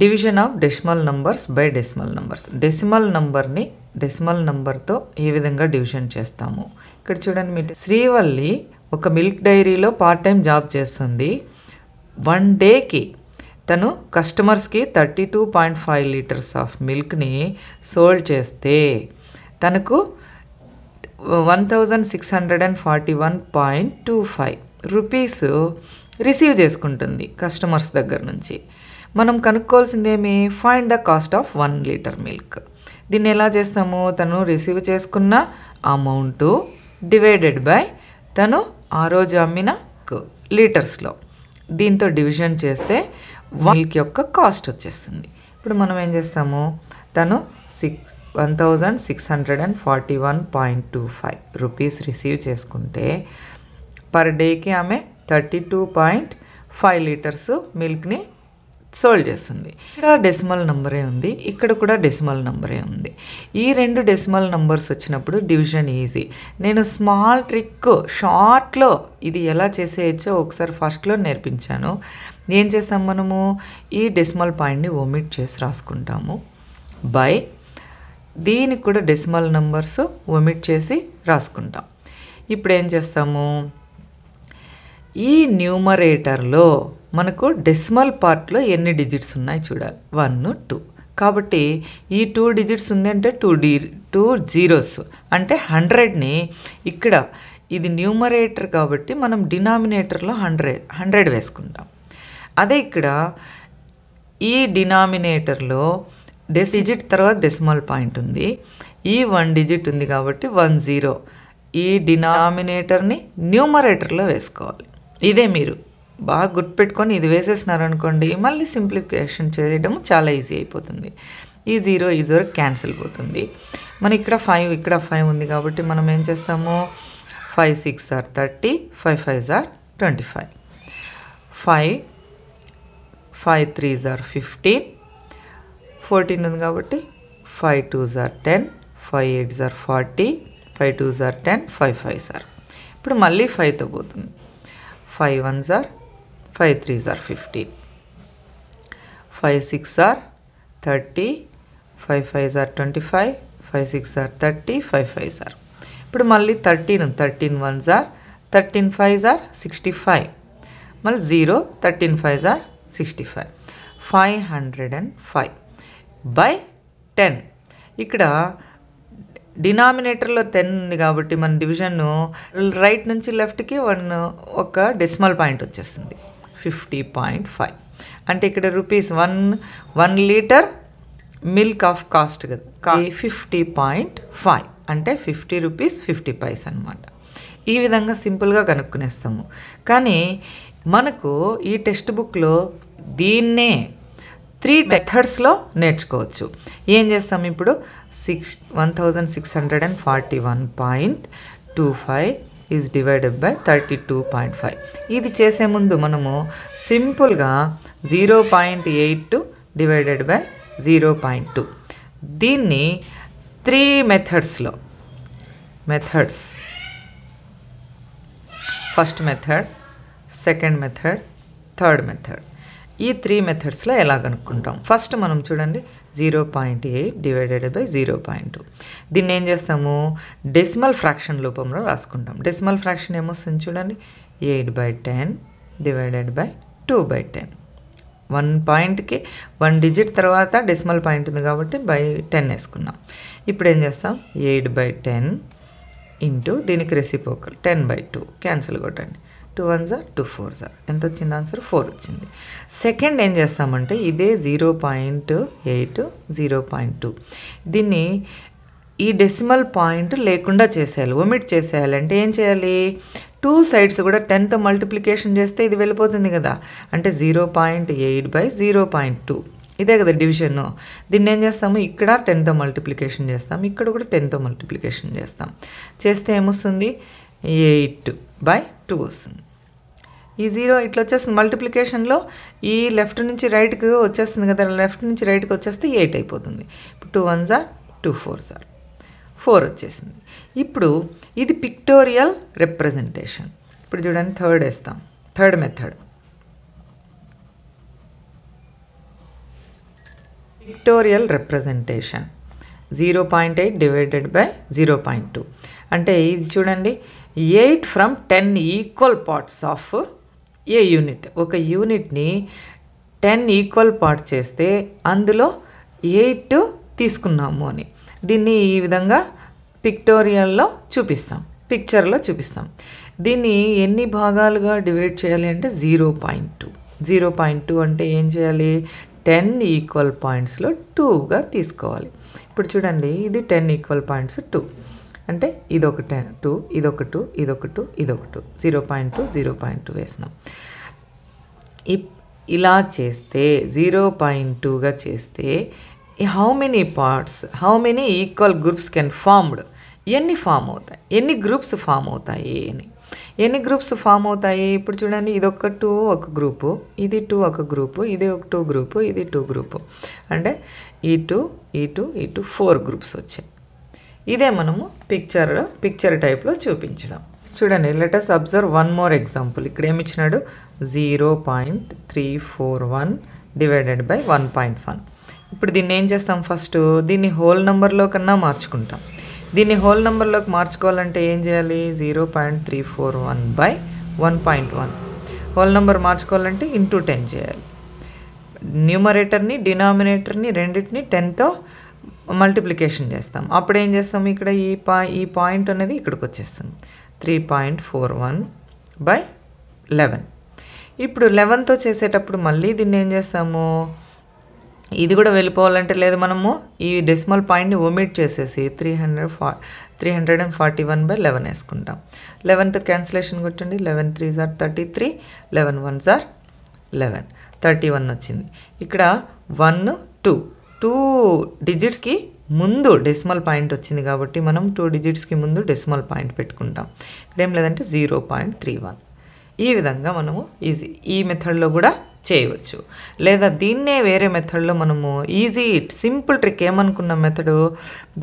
division of decimal numbers by decimal numbers decimal నంబర్ని decimal నంబర్తో ఏ విధంగా డివిజన్ చేస్తాము ఇక్కడ చూడండి మీ శ్రీవల్లి ఒక మిల్క్ డైరీలో పార్ట్ టైం జాబ్ చేస్తుంది వన్ డేకి తను కస్టమర్స్కి thirty two point five litres of మిల్క్ని సోల్డ్ చేస్తే తనకు one thousand six hundred and forty one point two five rupees receive చేసుకుంటుంది కస్టమర్స్ దగ్గర నుంచి మనం కనుక్కోవాల్సిందేమి find the cost of one litre milk దీన్ని ఎలా చేస్తాము తను రిసీవ్ చేసుకున్న అమౌంట్ డివైడెడ్ బై తను ఆ రోజు అమ్మిన లీటర్స్లో దీంతో డివిజన్ చేస్తే మిల్క్ యొక్క కాస్ట్ వచ్చేస్తుంది ఇప్పుడు మనం ఏం చేస్తాము తను six one thousand six hundred and forty one point two five rupees receive చేసుకుంటే పర్ డేకి ఆమె thirty two point five litres మిల్క్ని సోల్వ్ చేస్తుంది ఇక్కడ డెసిమల్ నంబరే ఉంది ఇక్కడ కూడా డెసిమల్ నంబరే ఉంది ఈ రెండు డెసిమల్ నంబర్స్ వచ్చినప్పుడు డివిజన్ ఈజీ నేను స్మాల్ ట్రిక్ షార్ట్లో ఇది ఎలా చేసేయచ్చో ఒకసారి ఫస్ట్లో నేర్పించాను ఏం చేస్తాం మనము ఈ డెసిమల్ పాయింట్ని ఒమిట్ చేసి రాసుకుంటాము బై దీనికి కూడా డెసిమల్ నంబర్స్ ఒమిట్ చేసి రాసుకుంటాం ఇప్పుడు ఏం చేస్తాము ఈ న్యూమరేటర్లో మనకు డెసిమల్ పార్ట్లో ఎన్ని డిజిట్స్ ఉన్నాయి చూడాలి వన్ టూ కాబట్టి ఈ టూ డిజిట్స్ ఉంది అంటే టూ డి టూ జీరోస్ అంటే హండ్రెడ్ని ఇక్కడ ఇది న్యూమరేటర్ కాబట్టి మనం డినామినేటర్లో హండ్రెడ్ హండ్రెడ్ వేసుకుంటాం అదే ఇక్కడ ఈ డినామినేటర్లో డెస్ డిజిట్ తర్వాత డెసిమల్ పాయింట్ ఉంది ఈ వన్ డిజిట్ ఉంది కాబట్టి వన్ జీరో ఈ డినామినేటర్ని న్యూమరేటర్లో వేసుకోవాలి ఇదే మీరు బాగా గుర్తుపెట్టుకొని ఇది అనుకోండి మళ్ళీ సింప్లిఫికేషన్ చేయడం చాలా ఈజీ అయిపోతుంది ఈ జీరో ఈ జీరో క్యాన్సిల్ పోతుంది మన ఇక్కడ ఫైవ్ ఇక్కడ ఫైవ్ ఉంది కాబట్టి మనం ఏం చేస్తాము five six are thirty five five are twenty five five five three are fifteen fourteen ఉంది కాబట్టి five two are ten five eight are forty five two are ten five five sir ఇప్పుడు మళ్ళీ ఫైవ్తో పోతుంది five one are five threes are fifteen five six are thirty five five are twenty five five six are thirty five five are ఇప్పుడు మళ్ళీ thirteen thirteen ones are thirteen five are sixty five మళ్ళీ zero thirteen five are sixty five five hundred and five by ten ఇక్కడ డినామినేటర్లో ten ఉంది కాబట్టి మన division right నుంచి లెఫ్ట్కి వన్ ఒక డెసిమల్ పాయింట్ వచ్చేస్తుంది ఫిఫ్టీ పాయింట్ ఫైవ్ అంటే ఇక్కడ rupees one one litre milk of cost కదా ఫిఫ్టీ పాయింట్ ఫైవ్ అంటే ఫిఫ్టీ రూపీస్ ఫిఫ్టీ పైస్ అనమాట ఈ విధంగా సింపుల్గా కనుక్కునేస్తాము కానీ మనకు ఈ టెక్స్ట్ బుక్లో దీన్నే త్రీ మెథడ్స్లో నేర్చుకోవచ్చు ఏం చేస్తాం ఇప్పుడు six one thousand six hundred and forty one point two five is divided by thirty two point five ఇది చేసే ముందు మనము సింపుల్గా zero point eight two divided by zero point two దీన్ని త్రీ మెథడ్స్లో methods first method second method third method ఈ three మెథడ్స్లో ఎలా కనుక్కుంటాం ఫస్ట్ మనం చూడండి zero point eight divided by zero point two దీన్ని ఏం చేస్తాము డెసిమల్ ఫ్రాక్షన్ రూపంలో రాసుకుంటాం డెసిమల్ ఫ్రాక్షన్ ఏమొస్తుంది చూడండి eight by ten divided by two by ten one పాయింట్కి వన్ డిజిట్ తర్వాత డెసిమల్ పాయింట్ ఉంది కాబట్టి బై టెన్ వేసుకున్నాం ఇప్పుడు ఏం చేస్తాం ఎయిట్ బై టెన్ ఇంటూ దీనికి reciprocal ten by two cancel కొట్టండి టూ వన్ జార్ టూ ఫోర్ జార్ ఎంత వచ్చింది ఆన్సర్ ఫోర్ వచ్చింది సెకండ్ ఏం చేస్తామంటే ఇదే zero point eight zero point two దీన్ని ఈ డెసిమల్ పాయింట్ లేకుండా చేసేయాలి ఒమిట్ చేసేయాలి అంటే ఏం చేయాలి టూ సైడ్స్ కూడా టెన్త్ మల్టిప్లికేషన్ చేస్తే ఇది వెళ్ళిపోతుంది కదా అంటే zero point eight by zero point two ఇదే కదా డివిజన్ దీన్ని ఏం చేస్తాము ఇక్కడ టెన్త్ మల్టిప్లికేషన్ చేస్తాం ఇక్కడ కూడా టెన్త్ మల్టిప్లికేషన్ చేస్తాం చేస్తే ఏమొస్తుంది ఎయిట్ బై టూ వస్తుంది ఈ జీరో ఇట్లా వచ్చేస్తుంది మల్టిప్లికేషన్లో ఈ లెఫ్ట్ నుంచి రైట్కి వచ్చేస్తుంది కదా లెఫ్ట్ నుంచి రైట్కి వచ్చేస్తే ఎయిట్ అయిపోతుంది ఇప్పుడు టూ వన్ జార్ టూ ఫోర్ జార్ ఫోర్ వచ్చేసింది ఇప్పుడు ఇది పిక్టోరియల్ రిప్రజెంటేషన్ ఇప్పుడు చూడండి థర్డ్ వేస్తాం third method pictorial representation zero point eight divided by zero point two అంటే ఇది చూడండి eight from ten equal parts of a unit ఒక యూనిట్ని టెన్ ఈక్వల్ పార్ట్ చేస్తే అందులో ఎయిట్ తీసుకున్నాము అని దీన్ని ఈ విధంగా పిక్టోరియల్లో చూపిస్తాం పిక్చర్లో చూపిస్తాం దీన్ని ఎన్ని భాగాలుగా డివైడ్ చేయాలి అంటే zero point two zero point two అంటే ఏం చేయాలి టెన్ ఈక్వల్ పాయింట్స్లో టూగా తీసుకోవాలి ఇప్పుడు చూడండి ఇది టెన్ ఈక్వల్ పాయింట్స్ టూ అంటే ఇదొక టెన్ టూ ఇదొక టూ ఇదొక టూ ఇదొక two zero point two zero point two వేసినాం ఇలా చేస్తే జీరో పాయింట్ టూగా చేస్తే how many parts how many equal groups can formed ఎన్ని ఫామ్ అవుతాయి ఎన్ని గ్రూప్స్ ఫామ్ అవుతాయి అని ఎన్ని గ్రూప్స్ ఫామ్ అవుతాయి ఇప్పుడు చూడండి ఇది ఒక టూ ఒక గ్రూపు ఇది టూ ఒక గ్రూపు ఇది ఒక టూ గ్రూపు ఇది టూ గ్రూపు అంటే ఈ టూ ఈ టూ ఈ టూ ఫోర్ గ్రూప్స్ వచ్చాయి ఇదే మనము పిక్చర్ పిక్చర్ టైప్లో చూపించడం చూడండి letters observe one more example ఇక్కడ ఏమి ఇచ్చినాడు zero point three four one divided by one point one ఇప్పుడు దీన్ని ఏం చేస్తాం ఫస్ట్ దీన్ని హోల్ నెంబర్లో కన్నా మార్చుకుంటాం దీన్ని హోల్ నెంబర్లోకి మార్చుకోవాలంటే ఏం చేయాలి zero point three four one by one point one whole number మార్చుకోవాలంటే ఇంటూ టెన్ చేయాలి న్యూమరేటర్ని డినామినేటర్ని రెండింటిని టెన్తో మల్టిప్లికేషన్ చేస్తాం అప్పుడు ఏం చేస్తాం ఇక్కడ ఈ పా ఈ పాయింట్ అనేది ఇక్కడికి వచ్చేస్తుంది three point four one by eleven ఇప్పుడు లెవెన్తో చేసేటప్పుడు మళ్ళీ దీన్ని ఏం చేస్తాము ఇది కూడా వెళ్ళిపోవాలంటే లేదు మనము ఈ డెసిమల్ పాయింట్ని ఒమిట్ చేసేసి త్రీ హండ్రెడ్ ఫా three hundred and forty one by eleven వేసుకుంటాం లెవెన్త్ క్యాన్సిలేషన్ కొట్టండి లెవెన్ త్రీ జార్ థర్టీ త్రీ లెవెన్ వన్ జార్ లెవెన్ థర్టీ వన్ వచ్చింది ఇక్కడ వన్ టూ టూ డిజిట్స్కి ముందు డెసిమల్ పాయింట్ వచ్చింది కాబట్టి మనం టూ డిజిట్స్కి ముందు డెసిమల్ పాయింట్ పెట్టుకుంటాం ఇక్కడ ఏం లేదంటే జీరో పాయింట్ త్రీ వన్ ఈ విధంగా మనము ఈజీ ఈ మెథడ్లో కూడా చేయవచ్చు లేదా దీన్నే వేరే మెథడ్లో మనము ఈజీ సింపుల్ ట్రిక్ ఏమనుకున్న method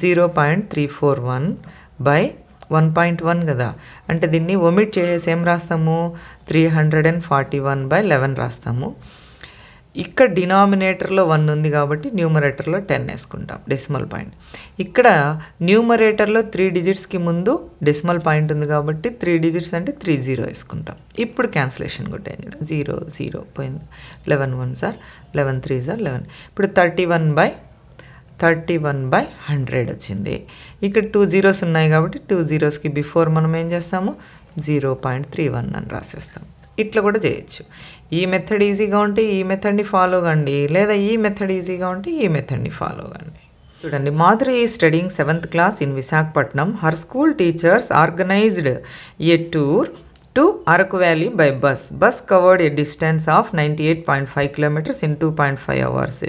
zero point three four one by one point one కదా అంటే దీన్ని ఒమిట్ చేసేసి ఏం రాస్తాము three hundred and forty one by eleven రాస్తాము ఇక్కడ డినామినేటర్లో వన్ ఉంది కాబట్టి న్యూమరేటర్లో టెన్ వేసుకుంటాం డెసిమల్ పాయింట్ ఇక్కడ న్యూమరేటర్లో త్రీ డిజిట్స్కి ముందు డెసిమల్ పాయింట్ ఉంది కాబట్టి త్రీ డిజిట్స్ అంటే త్రీ జీరో వేసుకుంటాం ఇప్పుడు క్యాన్సిలేషన్ కొట్టేయండి జీరో జీరో పోయింది eleven one sir eleven three sir eleven ఇప్పుడు thirty one by thirty one by hundred వచ్చింది ఇక్కడ టూ జీరోస్ ఉన్నాయి కాబట్టి టూ జీరోస్కి బిఫోర్ మనం ఏం చేస్తాము జీరో పాయింట్ త్రీ వన్ అని రాసేస్తాం ఇట్లా కూడా చేయొచ్చు ఈ మెథడ్ ఈజీగా ఉంటే ఈ మెథడ్ని ఫాలో కండి లేదా ఈ మెథడ్ ఈజీగా ఉంటే ఈ మెథడ్ని ఫాలో కండి చూడండి Madhuri studying seventh class in Visakhapatnam her school teachers organised a tour to Araku Valley by bus bus covered a distance of ninety eight point five kilometres in two point five hours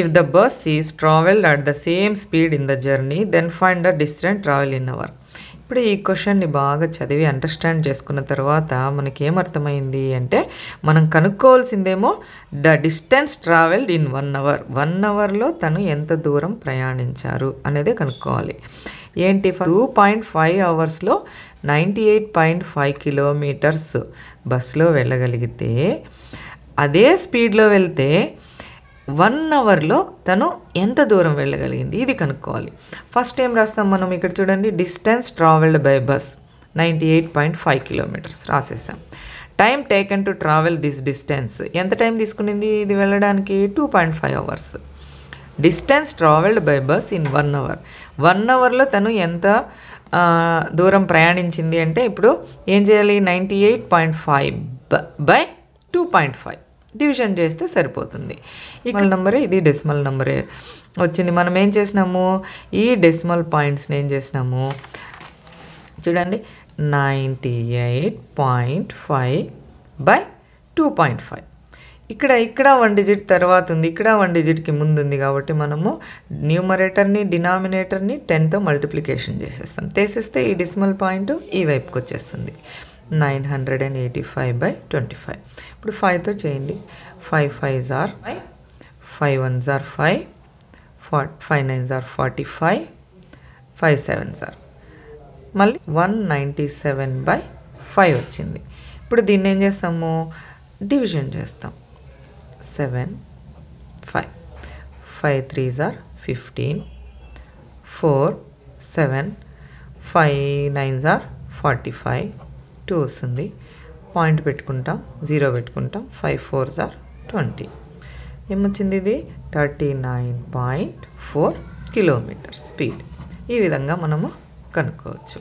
if the bus is travelled at the same speed in the journey then find the distant travel in hour ఇప్పుడు ఈ క్వశ్చన్ని బాగా చదివి understand చేసుకున్న తర్వాత మనకి ఏమర్థమైంది అంటే మనం కనుక్కోవాల్సిందేమో the distance travelled in one hour one అవర్లో తను ఎంత దూరం ప్రయాణించారు అనేది కనుక్కోవాలి ఏంటి టూ పాయింట్ ఫైవ్ అవర్స్లో ninety eight point five kilometres బస్సులో వెళ్ళగలిగితే అదే స్పీడ్లో వెళ్తే వన్ అవర్లో తను ఎంత దూరం వెళ్ళగలిగింది ఇది కనుక్కోవాలి ఫస్ట్ ఏం రాస్తాం మనం ఇక్కడ చూడండి distance travelled by bus ninety eight point five kilometres రాసేసాం time taken to travel this distance ఎంత టైం తీసుకునింది ఇది వెళ్ళడానికి two point five hours distance travelled by bus in one hour one అవర్లో తను ఎంత దూరం ప్రయాణించింది అంటే ఇప్పుడు ఏం చేయాలి ninety eight point five by two point five division చేస్తే సరిపోతుంది ఇక్కడ నెంబరే ఇది డెసిమల్ నెంబరే వచ్చింది మనం ఏం చేసినాము ఈ డెసిమల్ పాయింట్స్ని ఏం చేసినాము చూడండి ninety eight point five by two point five ఇక్కడ ఇక్కడ వన్ డిజిట్ తర్వాత ఉంది ఇక్కడ వన్ డిజిట్కి ముందు ఉంది కాబట్టి మనము న్యూమరేటర్ని డినామినేటర్ని టెన్తో మల్టిప్లికేషన్ చేసేస్తాం తీసేస్తే ఈ డిసిమల్ పాయింట్ ఈ వైపుకి వచ్చేస్తుంది nine hundred and eighty five by twenty five ఇప్పుడు ఫైవ్తో చేయండి ఫైవ్ ఫైవ్ జార్ ఫైవ్ వన్ జార్ ఫైవ్ ఫార్ ఫైవ్ నైన్ జార్ ఫార్టీ ఫైవ్ ఫైవ్ సెవెన్ జార్ మళ్ళీ one ninety seven by five వచ్చింది ఇప్పుడు దీన్ని ఏం చేస్తాము డివిజన్ చేస్తాం సెవెన్ ఫైవ్ ఫైవ్ త్రీ జార్ fifteen four seven five nine జార్ ఫార్టీ ఫైవ్ టూ వస్తుంది పాయింట్ పెట్టుకుంటాం జీరో పెట్టుకుంటాం ఫైవ్ ఫోర్ జార్ ట్వంటీ ఏమొచ్చింది ఇది thirty nine point four kilometre speed ఈ విధంగా మనము కనుక్కోవచ్చు